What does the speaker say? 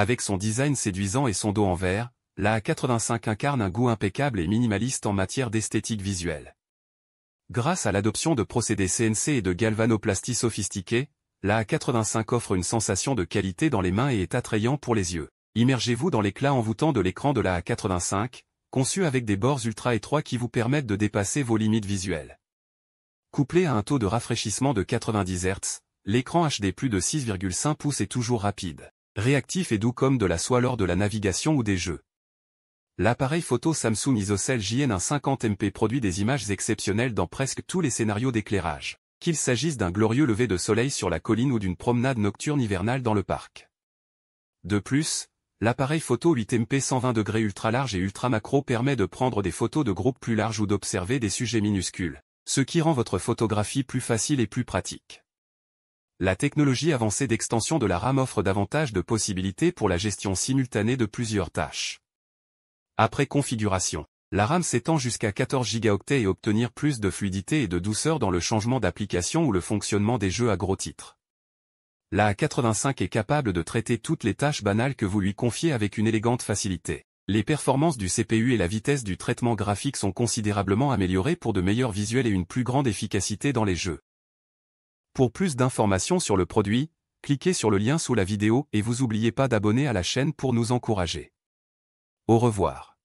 Avec son design séduisant et son dos en verre, la A85 incarne un goût impeccable et minimaliste en matière d'esthétique visuelle. Grâce à l'adoption de procédés CNC et de galvanoplastie sophistiqués, la A85 offre une sensation de qualité dans les mains et est attrayant pour les yeux. Immergez-vous dans l'éclat envoûtant de l'écran de la A85, conçu avec des bords ultra étroits qui vous permettent de dépasser vos limites visuelles. Couplé à un taux de rafraîchissement de 90 Hz, l'écran HD plus de 6,5 pouces est toujours rapide. Réactif et doux comme de la soie lors de la navigation ou des jeux. L'appareil photo Samsung ISOCELL JN150 MP produit des images exceptionnelles dans presque tous les scénarios d'éclairage, qu'il s'agisse d'un glorieux lever de soleil sur la colline ou d'une promenade nocturne hivernale dans le parc. De plus, l'appareil photo 8 MP 120 ultra large et ultra macro permet de prendre des photos de groupes plus larges ou d'observer des sujets minuscules, ce qui rend votre photographie plus facile et plus pratique. La technologie avancée d'extension de la RAM offre davantage de possibilités pour la gestion simultanée de plusieurs tâches. Après configuration, la RAM s'étend jusqu'à 14 Go et obtenir plus de fluidité et de douceur dans le changement d'application ou le fonctionnement des jeux à gros titres. La A85 est capable de traiter toutes les tâches banales que vous lui confiez avec une élégante facilité. Les performances du CPU et la vitesse du traitement graphique sont considérablement améliorées pour de meilleurs visuels et une plus grande efficacité dans les jeux. Pour plus d'informations sur le produit, cliquez sur le lien sous la vidéo et vous oubliez pas d'abonner à la chaîne pour nous encourager. Au revoir.